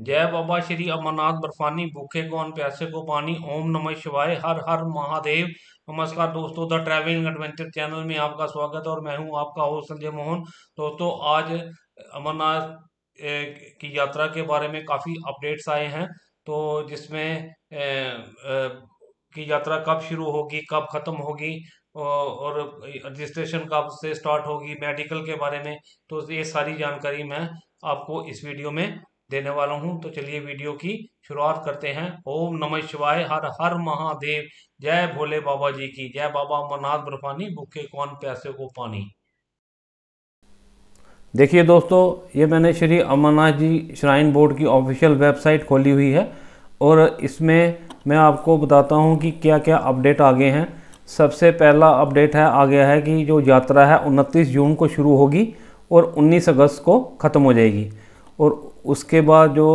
जय बाबा श्री अमरनाथ बर्फानी भूखे कौन प्यासे को पानी ओम नमः शिवाय हर हर महादेव नमस्कार दोस्तों द ट्रैवलिंग एडवेंचर चैनल में आपका स्वागत है और मैं हूं आपका हो संजय मोहन दोस्तों आज अमरनाथ की यात्रा के बारे में काफ़ी अपडेट्स आए हैं तो जिसमें की यात्रा कब शुरू होगी कब ख़त्म होगी और रजिस्ट्रेशन कब से स्टार्ट होगी मेडिकल के बारे में तो ये सारी जानकारी मैं आपको इस वीडियो में देने वाला हूँ तो चलिए वीडियो की शुरुआत करते हैं ओम नमः शिवाय हर हर महादेव जय भोले बाबा जी की जय बाबा अमरनाथ बर्फानी भूखे कौन प्यासे को पानी देखिए दोस्तों ये मैंने श्री अमरनाथ जी श्राइन बोर्ड की ऑफिशियल वेबसाइट खोली हुई है और इसमें मैं आपको बताता हूँ कि क्या क्या अपडेट आ गए हैं सबसे पहला अपडेट है आ गया है कि जो यात्रा है 29 जून को शुरू होगी और 19 अगस्त को ख़त्म हो जाएगी और उसके बाद जो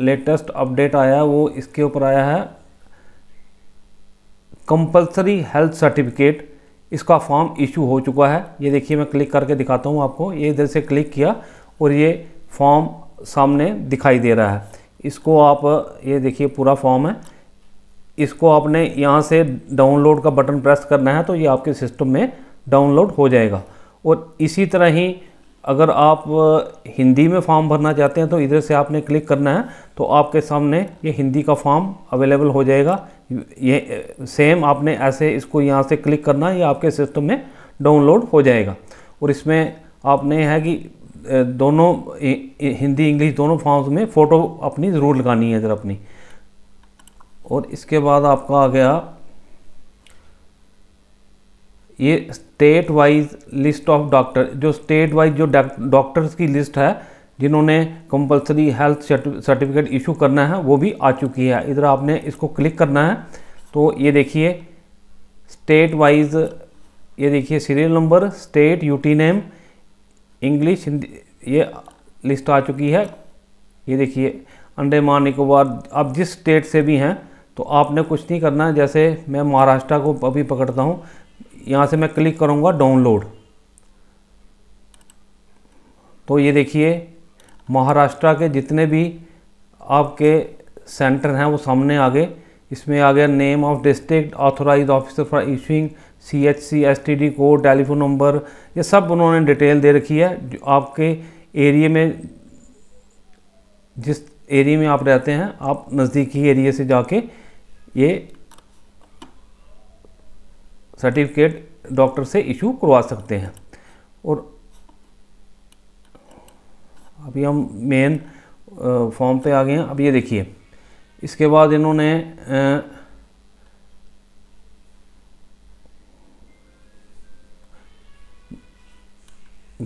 लेटेस्ट अपडेट आया है वो इसके ऊपर आया है कंपलसरी हेल्थ सर्टिफिकेट इसका फॉर्म इशू हो चुका है ये देखिए मैं क्लिक करके दिखाता हूँ आपको ये इधर से क्लिक किया और ये फॉर्म सामने दिखाई दे रहा है इसको आप ये देखिए पूरा फॉर्म है इसको आपने यहाँ से डाउनलोड का बटन प्रेस करना है तो ये आपके सिस्टम में डाउनलोड हो जाएगा और इसी तरह ही अगर आप हिंदी में फॉर्म भरना चाहते हैं तो इधर से आपने क्लिक करना है तो आपके सामने ये हिंदी का फॉर्म अवेलेबल हो जाएगा ये सेम आपने ऐसे इसको यहाँ से क्लिक करना है ये आपके सिस्टम में डाउनलोड हो जाएगा और इसमें आपने है कि दोनों हिंदी इंग्लिश दोनों फॉर्म्स में फ़ोटो अपनी ज़रूर लगानी है इधर अपनी और इसके बाद आपका आ गया ये state wise list of doctor जो स्टेट वाइज जो डॉक्टर्स की लिस्ट है जिन्होंने कंपलसरी हेल्थ सर्टिफिकेट इशू करना है वो भी आ चुकी है इधर आपने इसको क्लिक करना है तो ये देखिए स्टेट वाइज ये देखिए serial number state UT name English Hindi ये लिस्ट आ चुकी है ये देखिए अंडेमान निकोबार आप जिस स्टेट से भी हैं तो आपने कुछ नहीं करना जैसे मैं महाराष्ट्र को अभी पकड़ता हूँ यहाँ से मैं क्लिक करूँगा डाउनलोड तो ये देखिए महाराष्ट्र के जितने भी आपके सेंटर हैं वो सामने आ गए इसमें आ गया name of district authorise officer for issuing C H C S T D code telephone number ये सब उन्होंने डिटेल दे रखी है जो आपके एरिए में जिस एरिए में आप रहते हैं आप नज़दीकी एरिए से जाके ये सर्टिफिकेट डॉक्टर से इशू करवा सकते हैं और अभी हम मेन फॉर्म पे आ गए हैं अब ये देखिए इसके बाद इन्होंने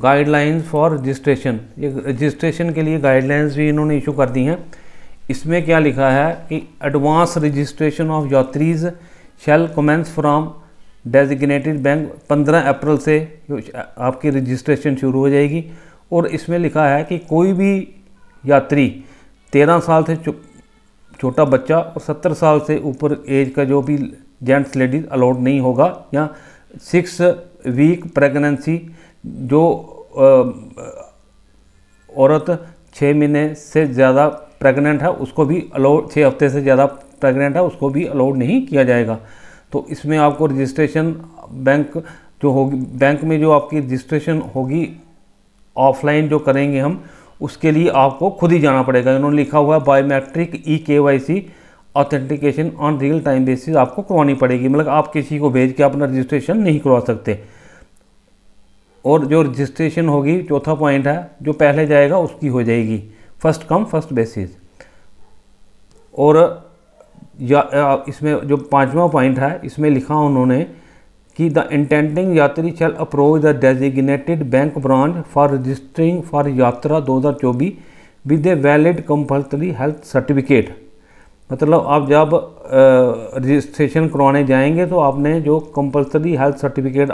गाइडलाइंस फॉर रजिस्ट्रेशन ये रजिस्ट्रेशन के लिए गाइडलाइंस भी इन्होंने इशू कर दी हैं इसमें क्या लिखा है कि advance registration of yatris shall commence from designated bank 15 April से आपकी रजिस्ट्रेशन शुरू हो जाएगी और इसमें लिखा है कि कोई भी यात्री 13 साल से छोटा बच्चा और 70 साल से ऊपर एज का जो भी जेंट्स लेडीज़ अलाउड नहीं होगा या सिक्स वीक प्रेगनेंसी जो आ, औरत छः महीने से ज़्यादा प्रेग्नेंट है उसको भी अलाउड छः हफ्ते से ज़्यादा प्रेग्नेंट है उसको भी अलाउड नहीं किया जाएगा तो इसमें आपको रजिस्ट्रेशन बैंक जो होगी बैंक में जो आपकी रजिस्ट्रेशन होगी ऑफलाइन जो करेंगे हम उसके लिए आपको खुद ही जाना पड़ेगा इन्होंने लिखा हुआ है biometric e K Y C authentication on real time basis आपको करवानी पड़ेगी मतलब आप किसी को भेज के अपना रजिस्ट्रेशन नहीं करवा सकते और जो रजिस्ट्रेशन होगी चौथा पॉइंट है जो पहले जाएगा उसकी हो जाएगी फर्स्ट कम फर्स्ट बेसिस और या इसमें जो पांचवा पॉइंट है इसमें लिखा उन्होंने कि the intending yatri shall approach the designated bank branch for registering for yatra दो हज़ार चौबीस with a valid compulsory health certificate मतलब आप जब रजिस्ट्रेशन करवाने जाएंगे तो आपने जो कंपल्सरी हेल्थ सर्टिफिकेट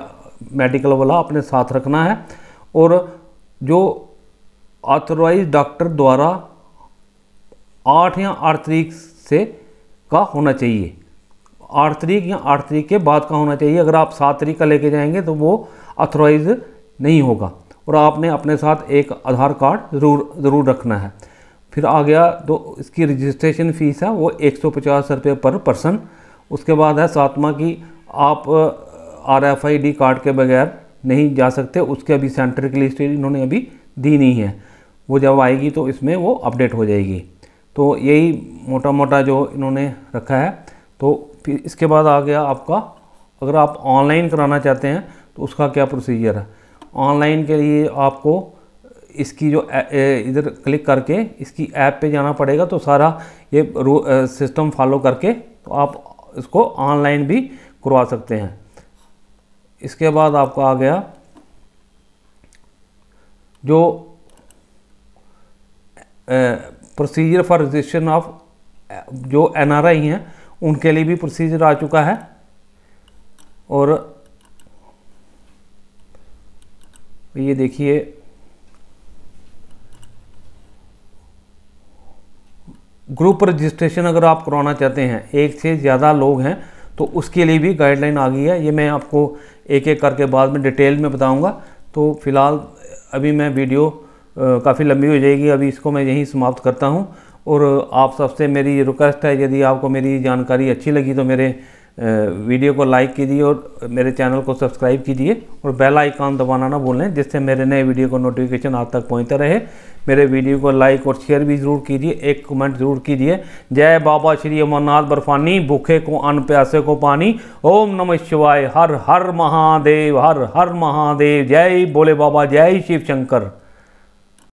मेडिकल वाला अपने साथ रखना है और जो ऑथोराइज डॉक्टर द्वारा आठ या आठ तरीक से का होना चाहिए आठ तरीक या आठ तरीक के बाद का होना चाहिए अगर आप सात तरीक का लेके जाएंगे तो वो अथोराइज नहीं होगा और आपने अपने साथ एक आधार कार्ड ज़रूर ज़रूर रखना है फिर आ गया तो इसकी रजिस्ट्रेशन फ़ीस है वो एक सौ पचास रुपये पर पर्सन उसके बाद है सातवा की आप R F I D card के बगैर नहीं जा सकते उसके अभी सेंटर की लिस्ट इन्होंने अभी दी नहीं है वो जब आएगी तो इसमें वो अपडेट हो जाएगी तो यही मोटा मोटा जो इन्होंने रखा है तो फिर इसके बाद आ गया आपका अगर आप ऑनलाइन कराना चाहते हैं तो उसका क्या प्रोसीजर है ऑनलाइन के लिए आपको इसकी जो इधर क्लिक करके इसकी ऐप पे जाना पड़ेगा तो सारा ये सिस्टम फॉलो करके तो आप इसको ऑनलाइन भी करवा सकते हैं इसके बाद आपका आ गया जो प्रोसीजर फॉर रजिस्ट्रेशन ऑफ जो एन हैं उनके लिए भी प्रोसीजर आ चुका है और ये देखिए ग्रुप रजिस्ट्रेशन अगर आप करवाना चाहते हैं एक से ज़्यादा लोग हैं तो उसके लिए भी गाइडलाइन आ गई है ये मैं आपको एक एक करके बाद में डिटेल में बताऊंगा तो फिलहाल अभी मैं वीडियो काफ़ी लंबी हो जाएगी अभी इसको मैं यहीं समाप्त करता हूँ और आप सबसे मेरी रिक्वेस्ट है यदि आपको मेरी जानकारी अच्छी लगी तो मेरे वीडियो को लाइक कीजिए और मेरे चैनल को सब्सक्राइब कीजिए और बेल आइकॉन दबाना ना भूलें जिससे मेरे नए वीडियो को नोटिफिकेशन आप तक पहुंचता रहे मेरे वीडियो को लाइक और शेयर भी ज़रूर कीजिए एक कमेंट ज़रूर कीजिए जय बाबा श्री अमरनाथ बर्फानी भूखे को अन्न प्यासे को पानी ओम नमः शिवाय हर हर महादेव हर हर महादेव जय भोले बाबा जय शिव शंकर